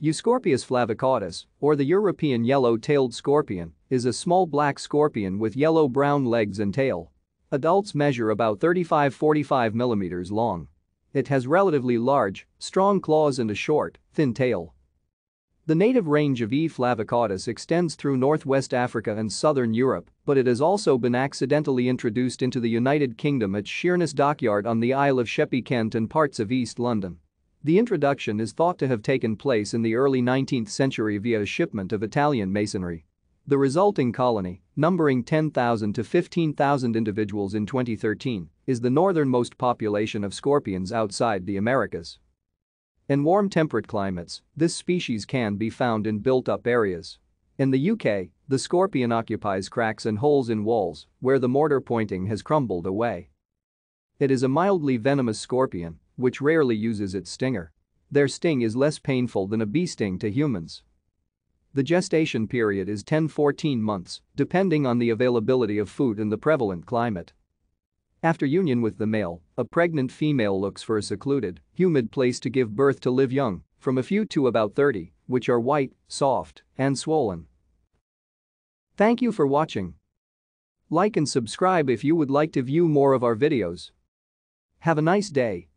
Euscorpius flavicautus, or the European yellow-tailed scorpion, is a small black scorpion with yellow-brown legs and tail. Adults measure about 35-45 millimeters long. It has relatively large, strong claws and a short, thin tail. The native range of E. flavicautus extends through northwest Africa and southern Europe, but it has also been accidentally introduced into the United Kingdom at Sheerness Dockyard on the Isle of Sheppey, Kent and parts of East London. The introduction is thought to have taken place in the early 19th century via a shipment of Italian masonry. The resulting colony, numbering 10,000 to 15,000 individuals in 2013, is the northernmost population of scorpions outside the Americas. In warm temperate climates, this species can be found in built-up areas. In the UK, the scorpion occupies cracks and holes in walls where the mortar pointing has crumbled away. It is a mildly venomous scorpion which rarely uses its stinger. Their sting is less painful than a bee sting to humans. The gestation period is 10-14 months, depending on the availability of food and the prevalent climate. After union with the male, a pregnant female looks for a secluded, humid place to give birth to live young, from a few to about 30, which are white, soft, and swollen. Thank you for watching. Like and subscribe if you would like to view more of our videos. Have a nice day.